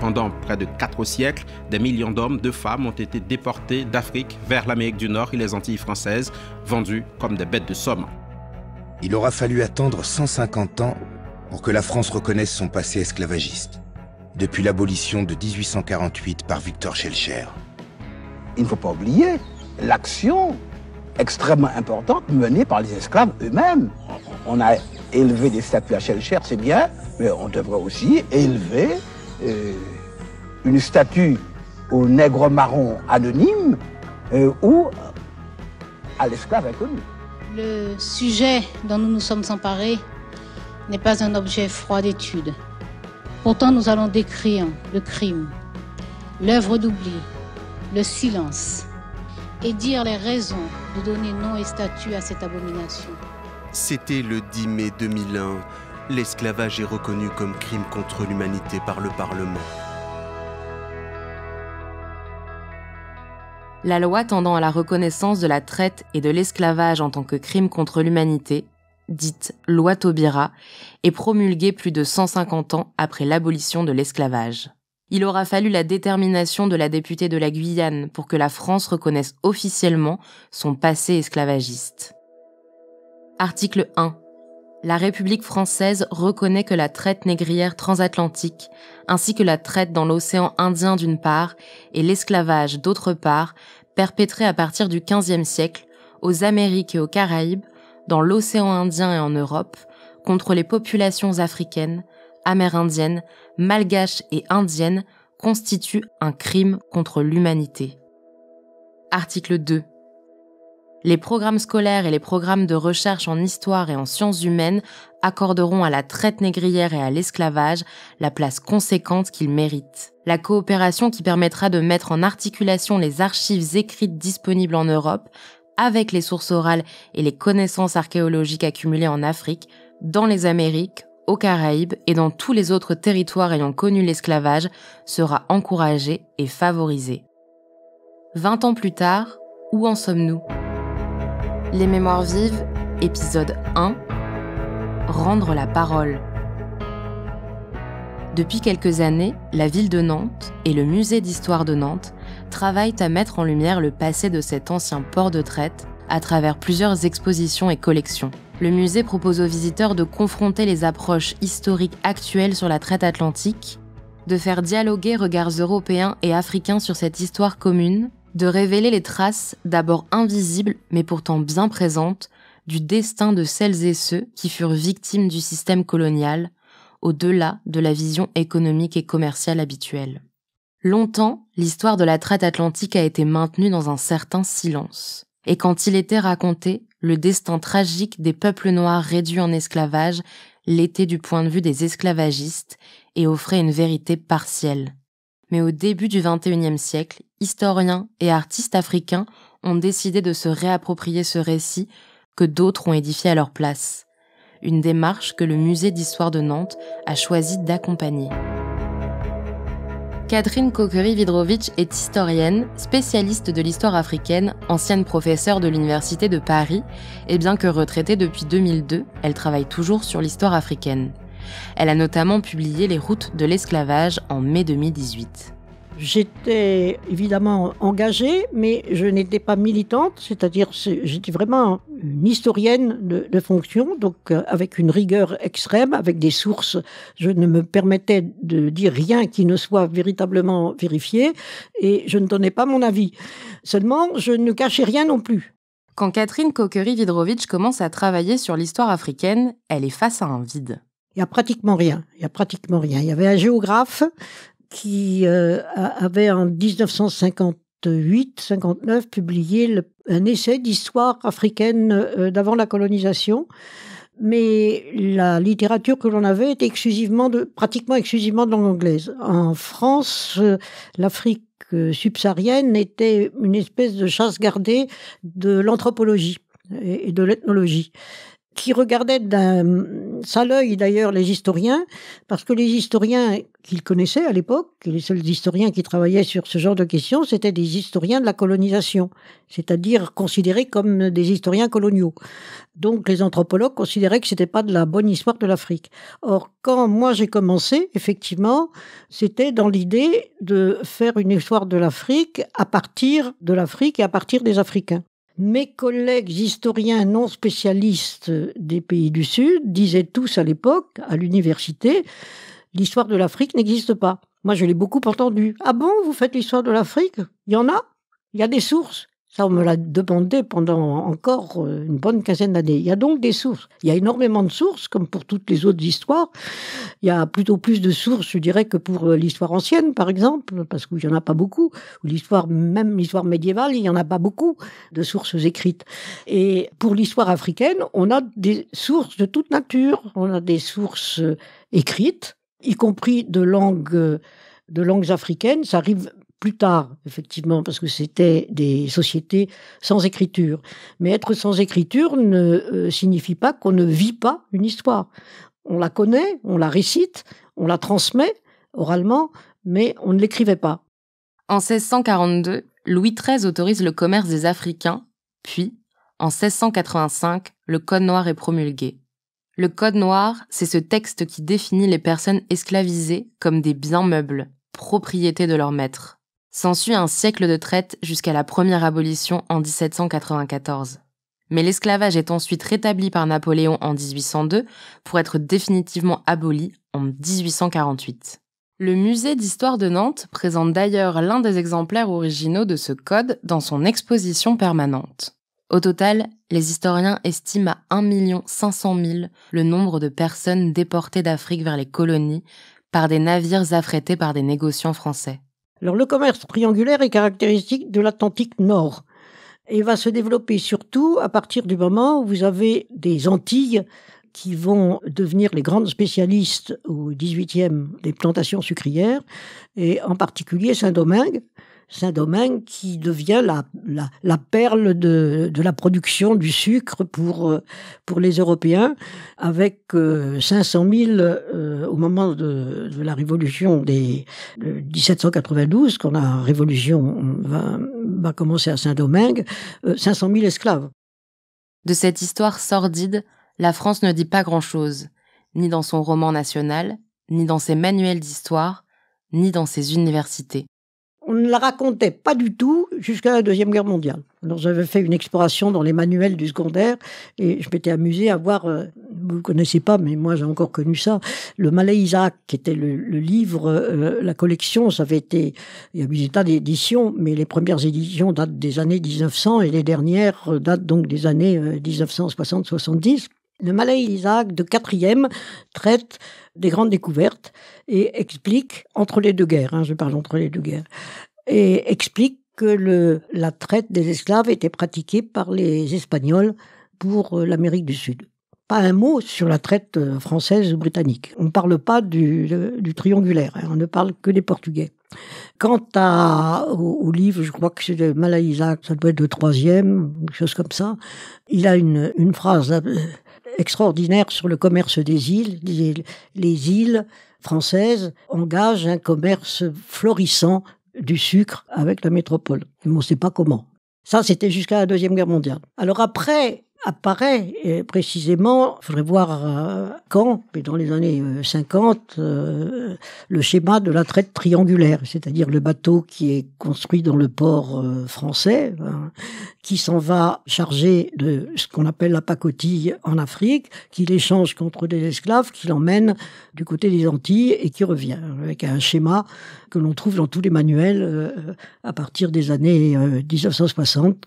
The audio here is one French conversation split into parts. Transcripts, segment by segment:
Pendant près de quatre siècles, des millions d'hommes, de femmes ont été déportés d'Afrique vers l'Amérique du Nord et les Antilles françaises, vendus comme des bêtes de somme. Il aura fallu attendre 150 ans pour que la France reconnaisse son passé esclavagiste, depuis l'abolition de 1848 par Victor Schellcher. Il ne faut pas oublier l'action extrêmement importante menée par les esclaves eux-mêmes. On a élevé des statues à Schellcher, c'est bien, mais on devrait aussi élever euh, une statue au nègre marron anonyme euh, ou euh, à l'esclave inconnu. Le sujet dont nous nous sommes emparés n'est pas un objet froid d'étude. Pourtant, nous allons décrire le crime, l'œuvre d'oubli, le silence et dire les raisons de donner nom et statut à cette abomination. C'était le 10 mai 2001 l'esclavage est reconnu comme crime contre l'humanité par le Parlement. La loi tendant à la reconnaissance de la traite et de l'esclavage en tant que crime contre l'humanité, dite loi Taubira, est promulguée plus de 150 ans après l'abolition de l'esclavage. Il aura fallu la détermination de la députée de la Guyane pour que la France reconnaisse officiellement son passé esclavagiste. Article 1 la République française reconnaît que la traite négrière transatlantique, ainsi que la traite dans l'océan Indien d'une part et l'esclavage d'autre part, perpétrés à partir du XVe siècle aux Amériques et aux Caraïbes, dans l'océan Indien et en Europe, contre les populations africaines, amérindiennes, malgaches et indiennes, constitue un crime contre l'humanité. Article 2. Les programmes scolaires et les programmes de recherche en histoire et en sciences humaines accorderont à la traite négrière et à l'esclavage la place conséquente qu'ils méritent. La coopération qui permettra de mettre en articulation les archives écrites disponibles en Europe avec les sources orales et les connaissances archéologiques accumulées en Afrique, dans les Amériques, aux Caraïbes et dans tous les autres territoires ayant connu l'esclavage sera encouragée et favorisée. 20 ans plus tard, où en sommes-nous les Mémoires vives, épisode 1 Rendre la parole. Depuis quelques années, la ville de Nantes et le musée d'histoire de Nantes travaillent à mettre en lumière le passé de cet ancien port de traite à travers plusieurs expositions et collections. Le musée propose aux visiteurs de confronter les approches historiques actuelles sur la traite atlantique, de faire dialoguer regards européens et africains sur cette histoire commune de révéler les traces, d'abord invisibles mais pourtant bien présentes, du destin de celles et ceux qui furent victimes du système colonial, au-delà de la vision économique et commerciale habituelle. Longtemps, l'histoire de la traite atlantique a été maintenue dans un certain silence, et quand il était raconté, le destin tragique des peuples noirs réduits en esclavage l'était du point de vue des esclavagistes et offrait une vérité partielle, mais au début du XXIe siècle, historiens et artistes africains ont décidé de se réapproprier ce récit que d'autres ont édifié à leur place. Une démarche que le musée d'histoire de Nantes a choisi d'accompagner. Catherine Kokeri-Vidrovitch est historienne, spécialiste de l'histoire africaine, ancienne professeure de l'Université de Paris, et bien que retraitée depuis 2002, elle travaille toujours sur l'histoire africaine. Elle a notamment publié Les routes de l'esclavage en mai 2018. J'étais évidemment engagée, mais je n'étais pas militante, c'est-à-dire j'étais vraiment une historienne de, fonction, donc euh, avec une rigueur extrême, avec des sources. Je ne me permettais de dire rien qui ne soit véritablement vérifié, et je ne donnais pas mon avis. Seulement, je ne cachais rien non plus. Quand Catherine Kokery-Vidrovitch commence à travailler sur l'histoire africaine, elle est face à un vide. Il y a pratiquement rien. Il y a pratiquement rien. Il y avait un géographe qui euh, avait en 1958, 59 publié un essai d'histoire africaine euh, d'avant la colonisation. Mais la littérature que l'on avait était exclusivement de, pratiquement exclusivement de langue anglaise. En France, euh, l'Afrique subsaharienne était une espèce de chasse gardée de l'anthropologie et de l'ethnologie qui regardaient d'un sale œil d'ailleurs les historiens, parce que les historiens qu'ils connaissaient à l'époque, les seuls historiens qui travaillaient sur ce genre de questions, c'était des historiens de la colonisation, c'est-à-dire considérés comme des historiens coloniaux. Donc les anthropologues considéraient que c'était pas de la bonne histoire de l'Afrique. Or, quand moi j'ai commencé, effectivement, c'était dans l'idée de faire une histoire de l'Afrique à partir de l'Afrique et à partir des Africains. Mes collègues historiens non spécialistes des pays du Sud disaient tous à l'époque, à l'université, l'histoire de l'Afrique n'existe pas. Moi, je l'ai beaucoup entendu. Ah bon, vous faites l'histoire de l'Afrique Il y en a Il y a des sources ça, on me l'a demandé pendant encore euh, une bonne quinzaine d'années. Il y a donc des sources. Il y a énormément de sources, comme pour toutes les autres histoires. Il y a plutôt plus de sources, je dirais, que pour euh, l'histoire ancienne, par exemple, parce qu'il n'y en a pas beaucoup. Ou l'histoire, même l'histoire médiévale, il n'y en a pas beaucoup de sources écrites. Et pour l'histoire africaine, on a des sources de toute nature. On a des sources euh, écrites, y compris de langues de langues africaines, ça arrive plus tard, effectivement, parce que c'était des sociétés sans écriture. Mais être sans écriture ne euh, signifie pas qu'on ne vit pas une histoire. On la connaît, on la récite, on la transmet oralement, mais on ne l'écrivait pas. En 1642, Louis XIII autorise le commerce des Africains, puis, en 1685, le Code noir est promulgué. Le Code noir, c'est ce texte qui définit les personnes esclavisées comme des biens meubles, propriété de leur maître. S'ensuit un siècle de traite jusqu'à la première abolition en 1794. Mais l'esclavage est ensuite rétabli par Napoléon en 1802 pour être définitivement aboli en 1848. Le musée d'histoire de Nantes présente d'ailleurs l'un des exemplaires originaux de ce code dans son exposition permanente. Au total, les historiens estiment à 1 500 000 le nombre de personnes déportées d'Afrique vers les colonies par des navires affrétés par des négociants français. Alors le commerce triangulaire est caractéristique de l'Atlantique Nord et va se développer surtout à partir du moment où vous avez des Antilles qui vont devenir les grandes spécialistes au 18e des plantations sucrières, et en particulier Saint-Domingue, Saint-Domingue qui devient la, perle de, la production du sucre pour, euh, les Européens, avec 500 euh, 000 euh, au moment de, la révolution des, de 1792, quand la révolution va, va commencer à Saint-Domingue, 500 000 esclaves. De cette histoire sordide, la France ne dit pas grand-chose, ni dans son roman national, ni dans ses manuels d'histoire, ni dans ses universités on ne la racontait pas du tout jusqu'à la Deuxième Guerre mondiale. Alors j'avais fait une exploration dans les manuels du secondaire et je m'étais amusé à voir, euh, vous ne connaissez pas, mais moi j'ai encore connu ça, le Malais Isaac, qui était le, livre, euh, la collection, ça avait été, il y a eu des d'éditions, mais les premières éditions datent des années 1900 et les dernières euh, datent donc des années 1960-70. Le Malais Isaac de quatrième traite des grandes découvertes et explique, entre les deux guerres, hein, je parle entre les deux guerres, et explique que le, la traite des esclaves était pratiquée par les Espagnols pour euh, l'Amérique du Sud. Pas un mot sur la traite euh, française ou britannique. On ne parle pas du, euh, triangulaire, hein, on ne parle que des Portugais. Quant à, au, livre, je crois que c'est de Malay Isaac, ça doit être de troisième, quelque chose comme ça, il a une, une phrase extraordinaire sur le commerce des îles. Les, îles françaises engagent un commerce florissant du sucre avec la métropole. Mais on ne sait pas comment. Ça, c'était jusqu'à la Deuxième Guerre mondiale. Alors après, apparaît précisément, il faudrait voir euh, quand, mais dans les années 50, euh, euh, le schéma de la traite triangulaire, c'est-à-dire le bateau qui est construit dans le port français, hein, qui s'en va charger de ce qu'on appelle la pacotille en Afrique, qui l'échange contre des esclaves, qui l'emmène du côté des Antilles et qui revient avec un schéma que l'on trouve dans tous les manuels euh, euh, à partir des années 1960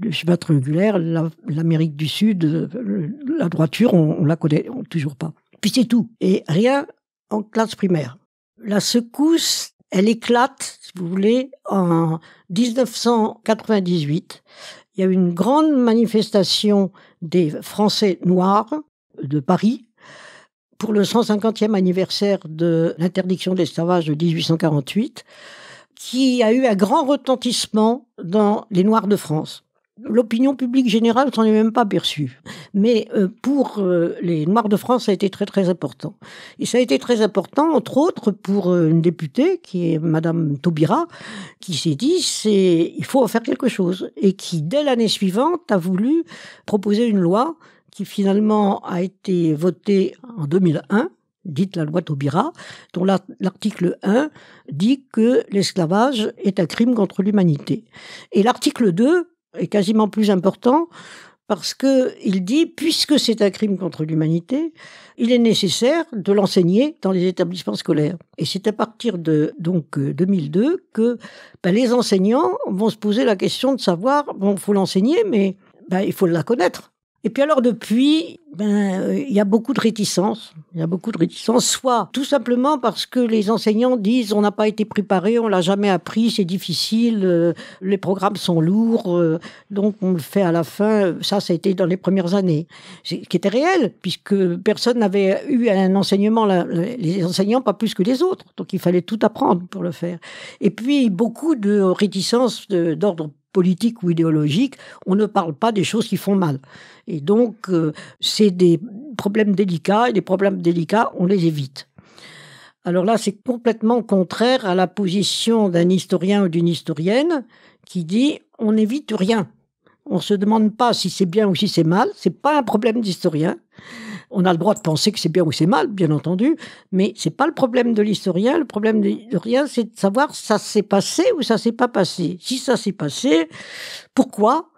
le schéma triangulaire. L'Amérique du Sud, euh, la droiture, on, ne la connaît toujours pas. Puis c'est tout. Et rien en classe primaire. La secousse, elle éclate, si vous voulez, en 1998. Il y a eu une grande manifestation des Français noirs de Paris pour le 150e anniversaire de l'interdiction de l'esclavage de 1848, qui a eu un grand retentissement dans les Noirs de France. L'opinion publique générale s'en est même pas perçue. Mais euh, pour euh, les Noirs de France, ça a été très très important. Et ça a été très important, entre autres, pour euh, une députée, qui est Madame Taubira, qui s'est dit, c'est, il faut en faire quelque chose. Et qui, dès l'année suivante, a voulu proposer une loi qui finalement a été votée en 2001, dite la loi Taubira, dont l'article 1 dit que l'esclavage est un crime contre l'humanité. Et l'article 2 est quasiment plus important parce que il dit puisque c'est un crime contre l'humanité, il est nécessaire de l'enseigner dans les établissements scolaires. Et c'est à partir de donc 2002 euh, que ben, les enseignants vont se poser la question de savoir bon faut l'enseigner mais ben, il faut la connaître. Et puis alors depuis, ben euh, il y a beaucoup de réticences, il y a beaucoup de réticences, soit tout simplement parce que les enseignants disent on n'a pas été préparé, on l'a jamais appris, c'est difficile, euh, les programmes sont lourds, euh, donc on le fait à la fin. Ça, ça a été dans les premières années, ce qui était réel puisque personne n'avait eu un enseignement, les enseignants pas plus que les autres, donc il fallait tout apprendre pour le faire. Et puis beaucoup de réticences d'ordre Politique ou idéologique, on ne parle pas des choses qui font mal. Et donc, euh, c'est des problèmes délicats, et des problèmes délicats, on les évite. Alors là, c'est complètement contraire à la position d'un historien ou d'une historienne qui dit on n'évite rien. On ne se demande pas si c'est bien ou si c'est mal, ce n'est pas un problème d'historien. On a le droit de penser que c'est bien ou c'est mal, bien entendu, mais ce n'est pas le problème de l'historien. Le problème de l'historien, c'est de savoir ça s'est passé ou ça s'est pas passé. Si ça s'est passé, pourquoi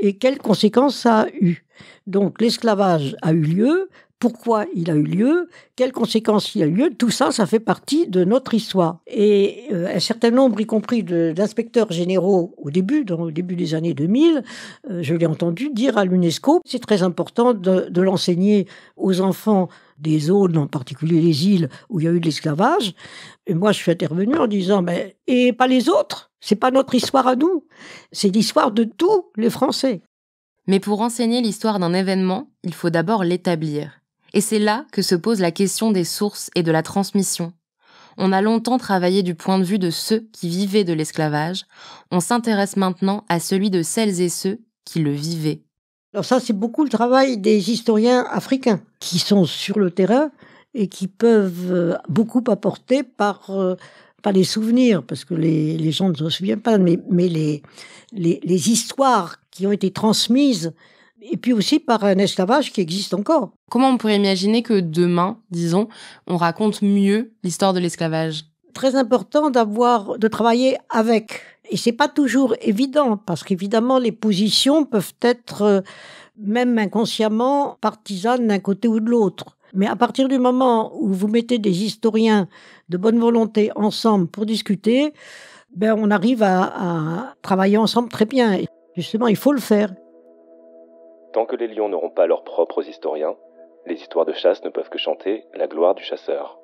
et quelles conséquences ça a eu. Donc l'esclavage a eu lieu, pourquoi il a eu lieu, quelles conséquences il a eu lieu, tout ça, ça fait partie de notre histoire. Et euh, un certain nombre, y compris d'inspecteurs généraux au début, dans, le début des années 2000, euh, je l'ai entendu dire à l'UNESCO, c'est très important de, l'enseigner aux enfants des zones, en particulier les îles où il y a eu de l'esclavage. Et moi, je suis intervenu en disant, mais, et pas les autres, c'est pas notre histoire à nous, c'est l'histoire de tous les Français. Mais pour enseigner l'histoire d'un événement, il faut d'abord l'établir. Et c'est là que se pose la question des sources et de la transmission. On a longtemps travaillé du point de vue de ceux qui vivaient de l'esclavage, on s'intéresse maintenant à celui de celles et ceux qui le vivaient. Alors ça, c'est beaucoup le travail des historiens africains qui sont sur le terrain et qui peuvent euh, beaucoup apporter par, euh, par les souvenirs, parce que les, gens ne se souviennent pas, mais, les, les, les histoires qui ont été transmises et puis aussi par un esclavage qui existe encore. Comment on pourrait imaginer que demain, disons, on raconte mieux l'histoire de l'esclavage Très important d'avoir, de travailler avec. Et c'est pas toujours évident, parce qu'évidemment, les positions peuvent être, euh, même inconsciemment, partisanes d'un côté ou de l'autre. Mais à partir du moment où vous mettez des historiens de bonne volonté ensemble pour discuter, ben on arrive à, à travailler ensemble très bien. justement, il faut le faire. Tant que les lions n'auront pas leurs propres historiens, les histoires de chasse ne peuvent que chanter la gloire du chasseur.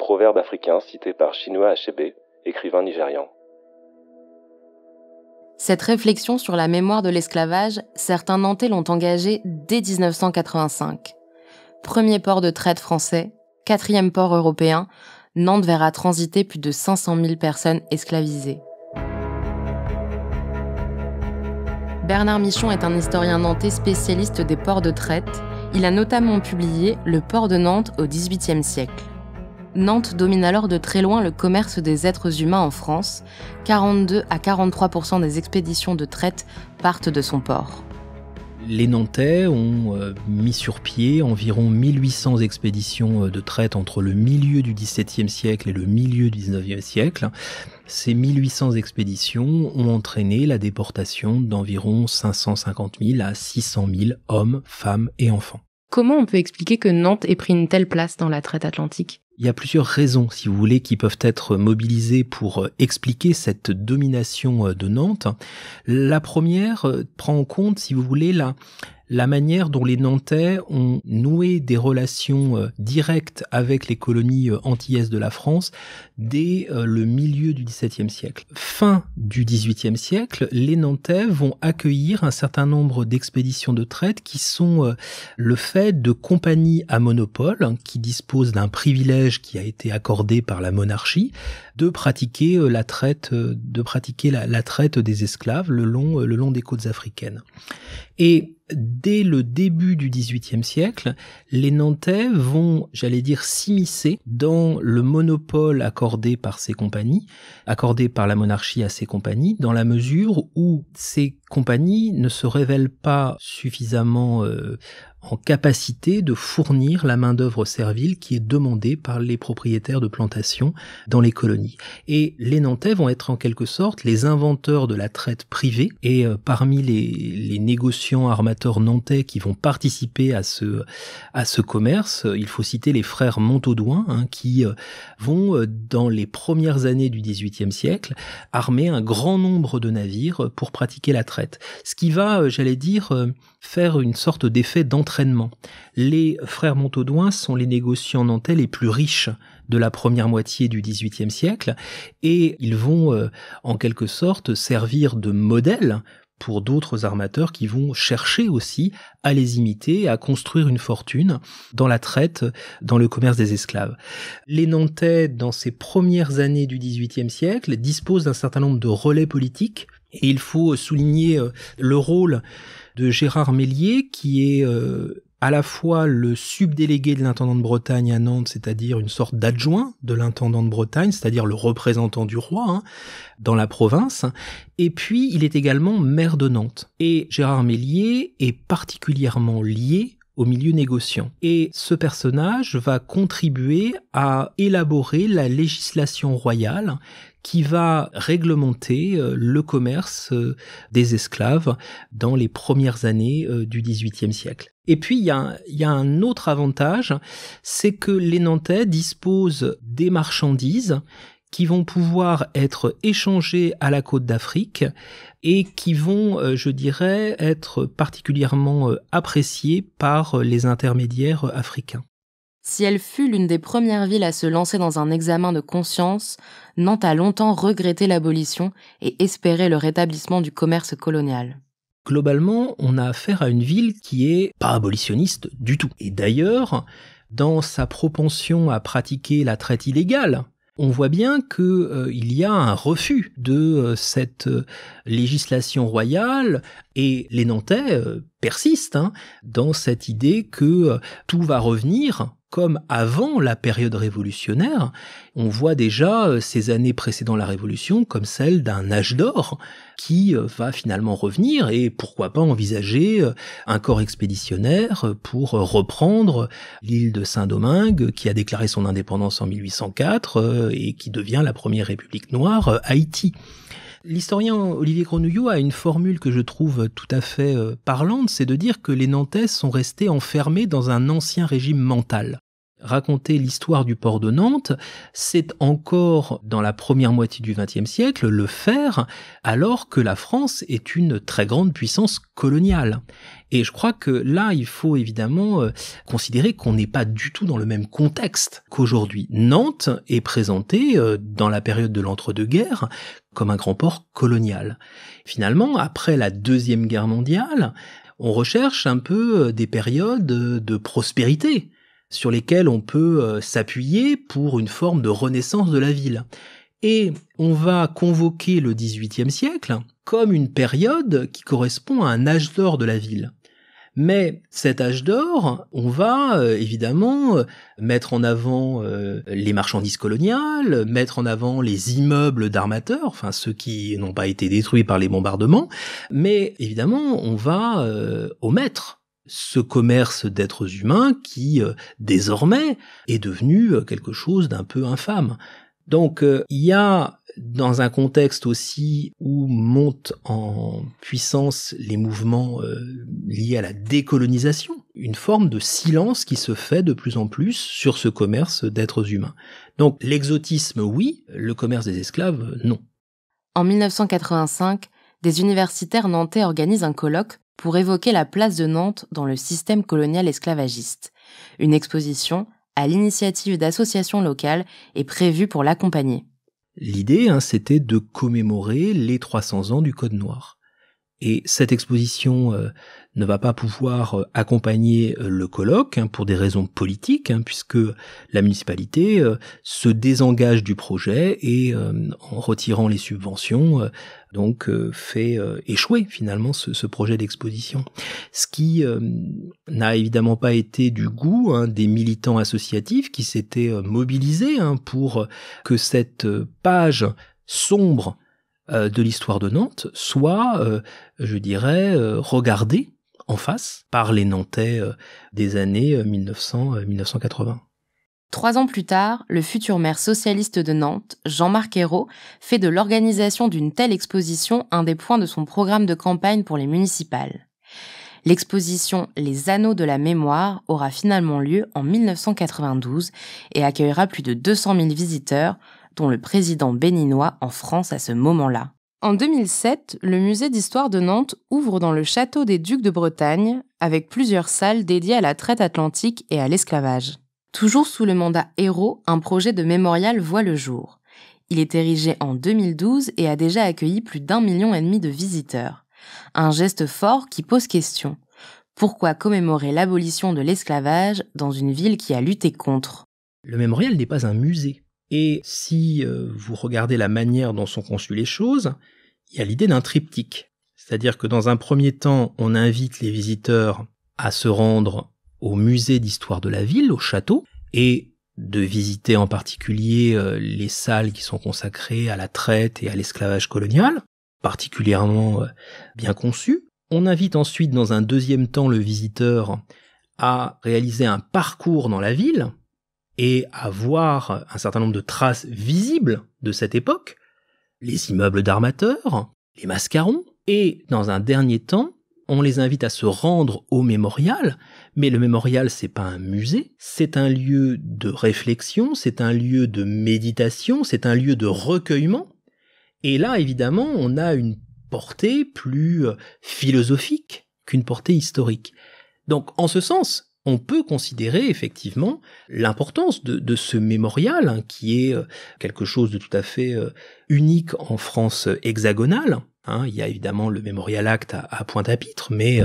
Proverbe africain cité par chinois Achebe, écrivain nigérian. Cette réflexion sur la mémoire de l'esclavage, certains Nantais l'ont engagée dès 1985. Premier port de traite français, quatrième port européen, Nantes verra transiter plus de 500 000 personnes esclavisées. Bernard Michon est un historien nantais spécialiste des ports de traite. Il a notamment publié Le port de Nantes au XVIIIe siècle. Nantes domine alors de très loin le commerce des êtres humains en France. 42 à 43 des expéditions de traite partent de son port. Les Nantais ont euh, mis sur pied environ 1800 expéditions euh, de traite entre le milieu du XVIIe siècle et le milieu du XIXe siècle. Ces 1800 expéditions ont entraîné la déportation d'environ 550 000 à 600 000 hommes, femmes et enfants. Comment on peut expliquer que Nantes ait pris une telle place dans la traite atlantique il y a plusieurs raisons, si vous voulez, qui peuvent être mobilisées pour euh, expliquer cette domination euh, de Nantes. La première euh, prend en compte, si vous voulez, la, la manière dont les Nantais ont noué des relations euh, directes avec les colonies euh, antillaises de la France dès euh, le milieu du XVIIe siècle. Fin du XVIIIe siècle, les Nantais vont accueillir un certain nombre d'expéditions de traite qui sont le fait de compagnies à monopole hein, qui disposent d'un privilège qui a été accordé par la monarchie de pratiquer la traite, de pratiquer la, traite des esclaves le long, le long des côtes africaines. Et dès le début du XVIIIe siècle, les Nantais vont, j'allais dire, s'immiscer dans le monopole accordé par ces compagnies, accordé par la monarchie à ces compagnies, dans la mesure où ces compagnies ne se révèlent pas suffisamment euh, en capacité de fournir la main-d'œuvre servile qui est demandée par les propriétaires de plantations dans les colonies. Et les Nantais vont être en quelque sorte les inventeurs de la traite privée et euh, parmi les, négociants armateurs nantais qui vont participer à ce, à ce commerce, euh, il faut citer les frères Montaudoin hein, qui euh, vont dans les premières années du XVIIIe siècle armer un grand nombre de navires pour pratiquer la traite. Ce qui va, j'allais dire, faire une sorte d'effet les frères Montaudoin sont les négociants nantais les plus riches de la première moitié du XVIIIe siècle et ils vont euh, en quelque sorte servir de modèle pour d'autres armateurs qui vont chercher aussi à les imiter, à construire une fortune dans la traite, dans le commerce des esclaves. Les Nantais, dans ces premières années du XVIIIe siècle, disposent d'un certain nombre de relais politiques et il faut euh, souligner euh, le rôle de Gérard Mélier, qui est euh, à la fois le subdélégué de l'intendant de Bretagne à Nantes, c'est-à-dire une sorte d'adjoint de l'intendant de Bretagne, c'est-à-dire le représentant du roi hein, dans la province, et puis il est également maire de Nantes. Et Gérard Mélier est particulièrement lié au milieu négociant. Et ce personnage va contribuer à élaborer la législation royale qui va réglementer euh, le commerce euh, des esclaves dans les premières années euh, du XVIIIe siècle. Et puis, il y, a, un autre avantage, c'est que les Nantais disposent des marchandises qui vont pouvoir être échangées à la côte d'Afrique et qui vont, je dirais, être particulièrement appréciées par les intermédiaires africains. Si elle fut l'une des premières villes à se lancer dans un examen de conscience, Nantes a longtemps regretté l'abolition et espéré le rétablissement du commerce colonial. Globalement, on a affaire à une ville qui est pas abolitionniste du tout. Et d'ailleurs, dans sa propension à pratiquer la traite illégale, on voit bien qu'il euh, y a un refus de euh, cette euh, législation royale et les Nantais persistent hein, dans cette idée que tout va revenir comme avant la période révolutionnaire, on voit déjà euh, ces années précédant la Révolution comme celle d'un âge d'or qui euh, va finalement revenir et pourquoi pas envisager euh, un corps expéditionnaire pour reprendre l'île de Saint-Domingue qui a déclaré son indépendance en 1804 et qui devient la première république noire, Haïti. L'historien Olivier Grenouillot a une formule que je trouve tout à fait euh, parlante, c'est de dire que les Nantais sont restés enfermés dans un ancien régime mental raconter l'histoire du port de Nantes, c'est encore dans la première moitié du XXe siècle le faire alors que la France est une très grande puissance coloniale. Et je crois que là, il faut évidemment euh, considérer qu'on n'est pas du tout dans le même contexte qu'aujourd'hui. Nantes est présentée euh, dans la période de l'entre-deux-guerres comme un grand port colonial. Finalement, après la Deuxième Guerre mondiale, on recherche un peu euh, des périodes de prospérité sur lesquelles on peut s'appuyer pour une forme de renaissance de la ville. Et on va convoquer le XVIIIe siècle comme une période qui correspond à un âge d'or de la ville. Mais cet âge d'or, on va euh, évidemment euh, mettre en avant euh, les marchandises coloniales, mettre en avant les immeubles d'armateurs, enfin ceux qui n'ont pas été détruits par les bombardements, mais évidemment on va omettre ce commerce d'êtres humains qui désormais est devenu quelque chose d'un peu infâme. Donc il y a dans un contexte aussi où montent en puissance les mouvements euh, liés à la décolonisation, une forme de silence qui se fait de plus en plus sur ce commerce d'êtres humains. Donc l'exotisme, oui, le commerce des esclaves, non. En 1985, des universitaires nantais organisent un colloque pour évoquer la place de Nantes dans le système colonial esclavagiste. Une exposition, à l'initiative d'associations locales, est prévue pour l'accompagner. L'idée, hein, c'était de commémorer les 300 ans du Code noir et cette exposition euh, ne va pas pouvoir euh, accompagner euh, le colloque hein, pour des raisons politiques, hein, puisque la municipalité se désengage du projet et en retirant les subventions, donc fait échouer finalement ce, projet d'exposition. Ce qui n'a évidemment pas été du goût hein, des militants associatifs qui s'étaient mobilisés pour que cette page sombre euh, de l'histoire de Nantes soit, euh, je dirais, euh, regardée en face par les Nantais des années 1900-1980. Trois ans plus tard, le futur maire socialiste de Nantes, Jean-Marc Ayrault, fait de l'organisation d'une telle exposition un des points de son programme de campagne pour les municipales. L'exposition Les Anneaux de la Mémoire aura finalement lieu en 1992 et accueillera plus de 200 000 visiteurs, dont le président béninois en France à ce moment-là. En 2007, le musée d'histoire de Nantes ouvre dans le château des Ducs de Bretagne, avec plusieurs salles dédiées à la traite atlantique et à l'esclavage. Toujours sous le mandat héros, un projet de mémorial voit le jour. Il est érigé en 2012 et a déjà accueilli plus d'un million et demi de visiteurs. Un geste fort qui pose question. Pourquoi commémorer l'abolition de l'esclavage dans une ville qui a lutté contre Le mémorial n'est pas un musée. Et si euh, vous regardez la manière dont sont conçues les choses, il y a l'idée d'un triptyque. C'est-à-dire que dans un premier temps, on invite les visiteurs à se rendre au musée d'histoire de la ville, au château, et de visiter en particulier euh, les salles qui sont consacrées à la traite et à l'esclavage colonial, particulièrement euh, bien conçues. On invite ensuite dans un deuxième temps le visiteur à réaliser un parcours dans la ville, et voir un certain nombre de traces visibles de cette époque, les immeubles d'armateurs, les mascarons, et dans un dernier temps, on les invite à se rendre au mémorial, mais le mémorial c'est pas un musée, c'est un lieu de réflexion, c'est un lieu de méditation, c'est un lieu de recueillement. Et là évidemment, on a une portée plus euh, philosophique qu'une portée historique. Donc en ce sens, on peut considérer effectivement l'importance de, ce mémorial, hein, qui est euh, quelque chose de tout à fait euh, unique en France euh, hexagonale. Hein. il y a évidemment le Mémorial acte à, Pointe-à-Pitre, mais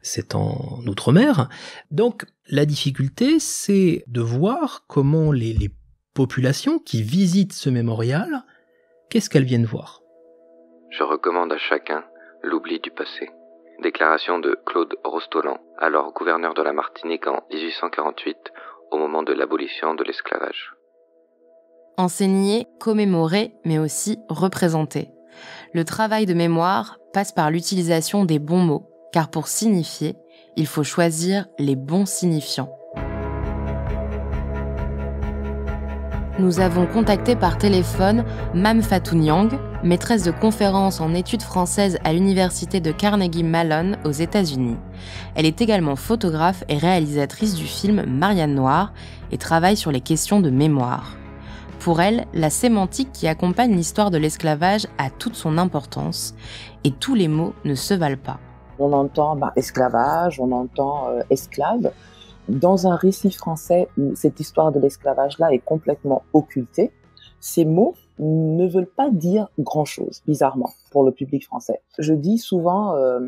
c'est en Outre-mer. Donc la difficulté, c'est de voir comment les populations qui visitent ce mémorial, qu'est-ce qu'elles viennent voir Je recommande à chacun l'oubli du passé. Déclaration de Claude Rostolan, alors gouverneur de la Martinique en 1848, au moment de l'abolition de l'esclavage. Enseigner, commémorer, mais aussi représenter. Le travail de mémoire passe par l'utilisation des bons mots, car pour signifier, il faut choisir les bons signifiants. nous avons contacté par téléphone Mam Fatou Nyang, maîtresse de conférences en études françaises à l'université de Carnegie Mellon aux États-Unis. Elle est également photographe et réalisatrice du film Marianne Noire et travaille sur les questions de mémoire. Pour elle, la sémantique qui accompagne l'histoire de l'esclavage a toute son importance et tous les mots ne se valent pas. On entend bah, esclavage, on entend euh, esclave, dans un récit français où cette histoire de l'esclavage-là est complètement occultée, ces mots ne veulent pas dire grand-chose, bizarrement, pour le public français. Je dis souvent euh,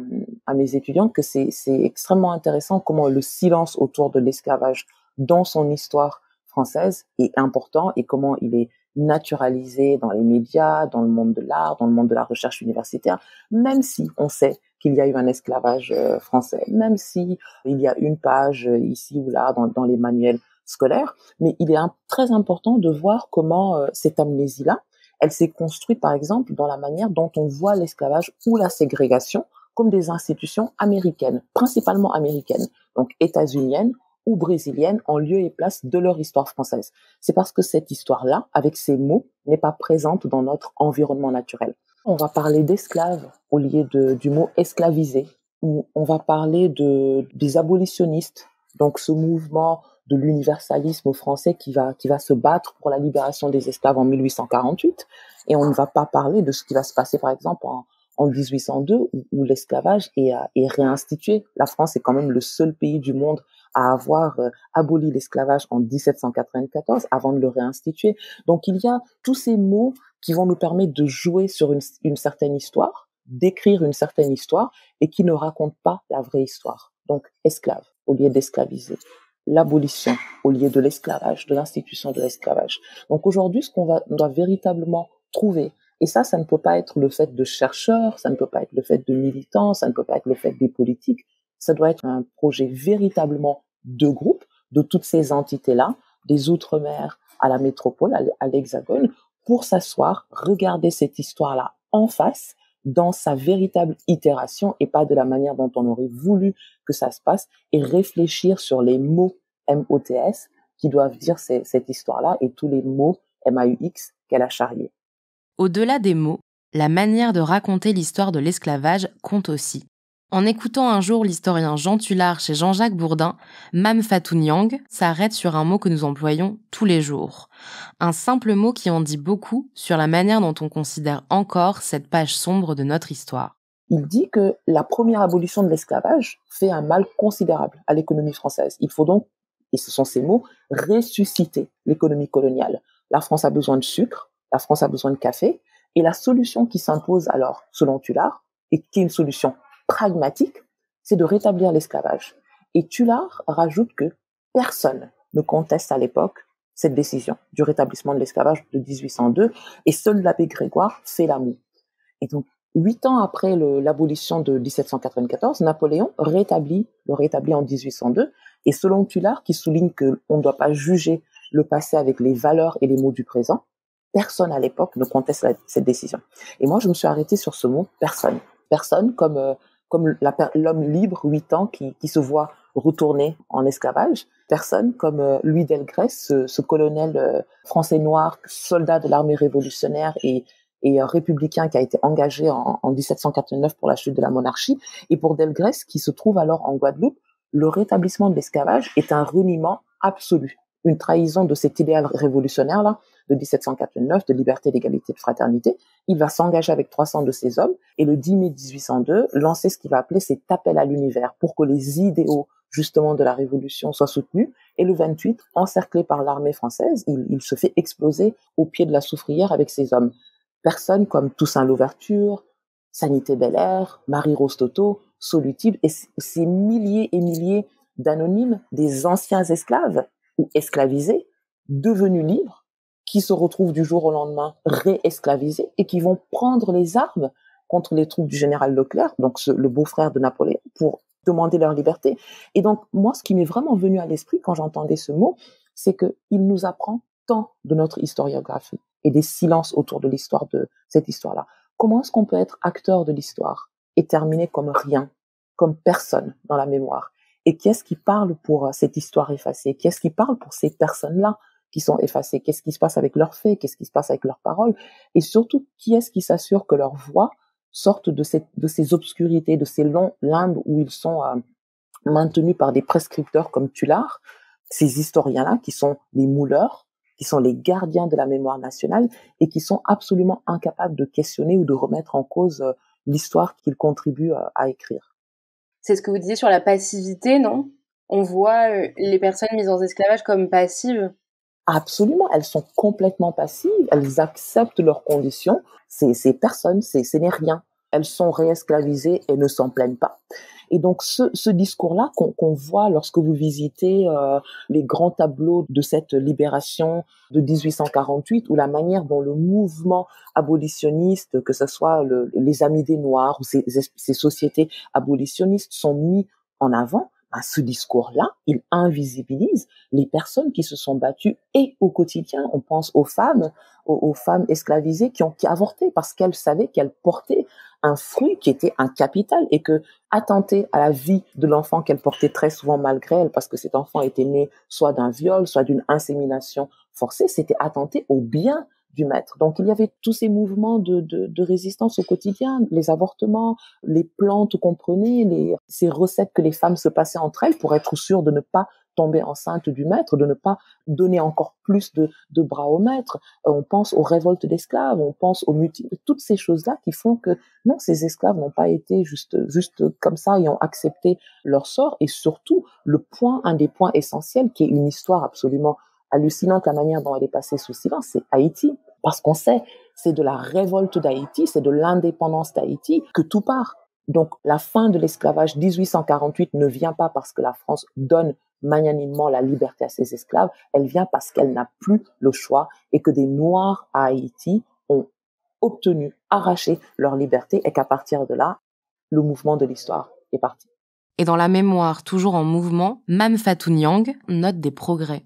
à mes étudiants que c'est extrêmement intéressant comment le silence autour de l'esclavage dans son histoire française est important et comment il est naturalisé dans les médias, dans le monde de l'art, dans le monde de la recherche universitaire, même si on sait qu'il y a eu un esclavage euh, français, même si il y a une page euh, ici ou là dans, les manuels scolaires. Mais il est très important de voir comment euh, cette amnésie-là, elle s'est construite, par exemple, dans la manière dont on voit l'esclavage ou la ségrégation comme des institutions américaines, principalement américaines, donc états-uniennes ou brésiliennes, en lieu et place de leur histoire française. C'est parce que cette histoire-là, avec ces mots, n'est pas présente dans notre environnement naturel. On va parler d'esclaves au lieu du mot esclavisé. On va parler de, des abolitionnistes, donc ce mouvement de l'universalisme français qui va, qui va se battre pour la libération des esclaves en 1848. Et on ne va pas parler de ce qui va se passer, par exemple, en, 1802, où, l'esclavage est, est, réinstitué. La France est quand même le seul pays du monde à avoir euh, aboli l'esclavage en 1794 avant de le réinstituer. Donc il y a tous ces mots qui vont nous permettre de jouer sur une, certaine histoire, d'écrire une certaine histoire et qui ne racontent pas la vraie histoire. Donc, esclave au lieu d'esclaviser. L'abolition au lieu de l'esclavage, de l'institution de l'esclavage. Donc aujourd'hui, ce qu'on va, doit véritablement trouver, et ça, ça ne peut pas être le fait de chercheurs, ça ne peut pas être le fait de militants, ça ne peut pas être le fait des politiques, ça doit être un projet véritablement de groupe, de toutes ces entités-là, des Outre-mer à la métropole, à l'Hexagone, pour s'asseoir, regarder cette histoire-là en face, dans sa véritable itération et pas de la manière dont on aurait voulu que ça se passe, et réfléchir sur les mots mots qui doivent dire cette histoire-là et tous les mots M-A-U-X qu'elle a charriés. Au-delà des mots, la manière de raconter l'histoire de l'esclavage compte aussi. En écoutant un jour l'historien Jean Tullard chez Jean-Jacques Bourdin, Mam Fatou Nyang s'arrête sur un mot que nous employons tous les jours. Un simple mot qui en dit beaucoup sur la manière dont on considère encore cette page sombre de notre histoire. Il dit que la première abolition de l'esclavage fait un mal considérable à l'économie française. Il faut donc, et ce sont ces mots, ressusciter l'économie coloniale. La France a besoin de sucre, la France a besoin de café, et la solution qui s'impose alors, selon Tullard, est, une solution pragmatique, c'est de rétablir l'esclavage. Et Tullard rajoute que personne ne conteste à l'époque cette décision du rétablissement de l'esclavage de 1802 et seul l'abbé Grégoire fait l'amour. Et donc, huit ans après l'abolition de 1794, Napoléon rétablit, le rétablit en 1802 et selon Tullard, qui souligne qu'on ne doit pas juger le passé avec les valeurs et les mots du présent, personne à l'époque ne conteste cette décision. Et moi, je me suis arrêtée sur ce mot personne. Personne, comme euh, comme l'homme libre, 8 ans, qui, se voit retourner en esclavage. Personne comme euh, Louis Delgrès, ce, colonel euh, français noir, soldat de l'armée révolutionnaire et, euh, républicain qui a été engagé en, en, 1789 pour la chute de la monarchie. Et pour Delgrès, qui se trouve alors en Guadeloupe, le rétablissement de l'esclavage est un reniement absolu, une trahison de cet idéal révolutionnaire-là de 1789 de liberté, d'égalité, de fraternité. Il va s'engager avec 300 de ses hommes et le 10 mai 1802 lancer ce qu'il va appeler cet appel à l'univers pour que les idéaux justement de la Révolution soient soutenus. Et le 28, encerclé par l'armée française, il, se fait exploser au pied de la soufrière avec ses hommes. Personnes comme Toussaint Louverture, Sanité Bel marie Rostoto, Toto, et ces milliers et milliers d'anonymes des anciens esclaves ou esclavisés devenus libres qui se retrouvent du jour au lendemain ré-esclavisés et qui vont prendre les armes contre les troupes du général Leclerc, donc le beau-frère de Napoléon, pour demander leur liberté. Et donc, moi, ce qui m'est vraiment venu à l'esprit quand j'entendais ce mot, c'est qu'il nous apprend tant de notre historiographie et des silences autour de l'histoire de cette histoire-là. Comment est-ce qu'on peut être acteur de l'histoire et terminer comme rien, comme personne dans la mémoire Et qui est-ce qui parle pour euh, cette histoire effacée Qui est-ce qui parle pour ces personnes-là qui sont effacés Qu'est-ce qui se passe avec leurs faits Qu'est-ce qui se passe avec leurs paroles Et surtout, qui est-ce qui s'assure que leurs voix sortent de, ces obscurités, de ces longs limbes où ils sont euh, maintenus par des prescripteurs comme Tullard, ces historiens-là qui sont les mouleurs, qui sont les gardiens de la mémoire nationale et qui sont absolument incapables de questionner ou de remettre en cause euh, l'histoire qu'ils contribuent euh, à écrire. C'est ce que vous disiez sur la passivité, non On voit les personnes mises en esclavage comme passives Absolument, elles sont complètement passives, elles acceptent leurs conditions, c'est personne, ce n'est rien. Elles sont réesclavisées et ne s'en plaignent pas. Et donc ce, discours-là qu'on voit lorsque vous visitez euh, les grands tableaux de cette libération de 1848 ou la manière dont le mouvement abolitionniste, que ce soit les Amis des Noirs ou ces, ces sociétés abolitionnistes, sont mis en avant, à ce discours-là, il invisibilise les personnes qui se sont battues et au quotidien, on pense aux femmes, aux, femmes esclavisées qui ont avorté parce qu'elles savaient qu'elles portaient un fruit qui était un capital et que attenter à la vie de l'enfant qu'elles portaient très souvent malgré elle parce que cet enfant était né soit d'un viol, soit d'une insémination forcée, c'était attenter au bien du maître. Donc il y avait tous ces mouvements de, de, résistance au quotidien, les avortements, les plantes qu'on prenait, les, ces recettes que les femmes se passaient entre elles pour être sûres de ne pas tomber enceinte du maître, de ne pas donner encore plus de, de bras au maître. Euh, on pense aux révoltes d'esclaves, on pense aux mutilations, toutes ces choses-là qui font que non, ces esclaves n'ont pas été juste, juste comme ça et ont accepté leur sort. Et surtout, le point, un des points essentiels qui est une histoire absolument hallucinante la manière dont elle est passée sous silence, c'est Haïti. Parce qu'on sait, c'est de la révolte d'Haïti, c'est de l'indépendance d'Haïti que tout part. Donc la fin de l'esclavage 1848 ne vient pas parce que la France donne magnanimement la liberté à ses esclaves, elle vient parce qu'elle n'a plus le choix et que des Noirs à Haïti ont obtenu, arraché leur liberté et qu'à partir de là, le mouvement de l'histoire est parti. Et dans la mémoire toujours en mouvement, Mam Fatou Nyang note des progrès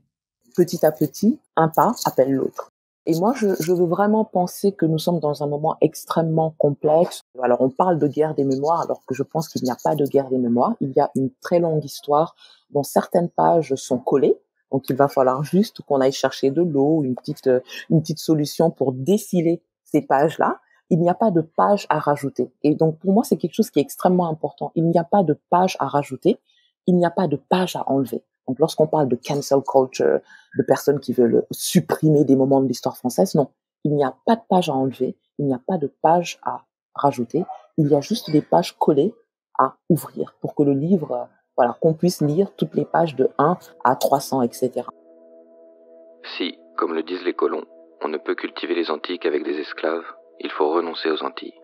petit à petit, un pas appelle l'autre. Et moi, je, veux vraiment penser que nous sommes dans un moment extrêmement complexe. Alors, on parle de guerre des mémoires, alors que je pense qu'il n'y a pas de guerre des mémoires. Il y a une très longue histoire dont certaines pages sont collées. Donc, il va falloir juste qu'on aille chercher de l'eau, une petite, euh, une petite solution pour défiler ces pages-là. Il n'y a pas de page à rajouter. Et donc, pour moi, c'est quelque chose qui est extrêmement important. Il n'y a pas de page à rajouter. Il n'y a pas de page à enlever. Donc lorsqu'on parle de cancel culture, de personnes qui veulent supprimer des moments de l'histoire française, non, il n'y a pas de page à enlever, il n'y a pas de page à rajouter, il y a juste des pages collées à ouvrir pour que le livre, euh, voilà, qu'on puisse lire toutes les pages de 1 à 300, etc. Si, comme le disent les colons, on ne peut cultiver les antiques avec des esclaves, il faut renoncer aux Antilles.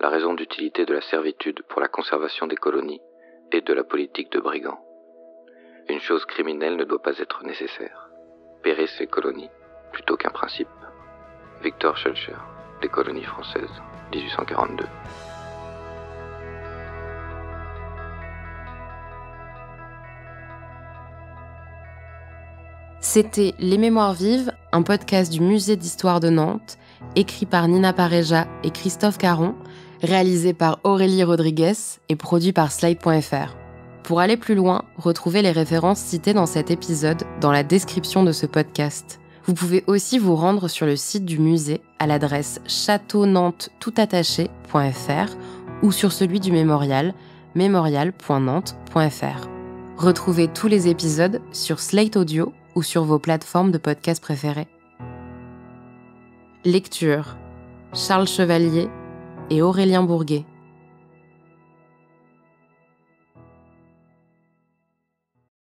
La raison d'utilité de la servitude pour la conservation des colonies et de la politique de brigands. Une chose criminelle ne doit pas être nécessaire. Pérer ses colonies plutôt qu'un principe. Victor Schulcher, des colonies françaises, 1842. C'était Les Mémoires Vives, un podcast du Musée d'Histoire de Nantes, écrit par Nina Pareja et Christophe Caron, réalisé par Aurélie Rodriguez et produit par Slide.fr. Pour aller plus loin, retrouvez les références citées dans cet épisode dans la description de ce podcast. Vous pouvez aussi vous rendre sur le site du musée à l'adresse château nantes ou sur celui du mémorial mémorial.nantes.fr. Retrouvez tous les épisodes sur Slate Audio ou sur vos plateformes de podcast préférées. Lecture Charles Chevalier et Aurélien Bourguet.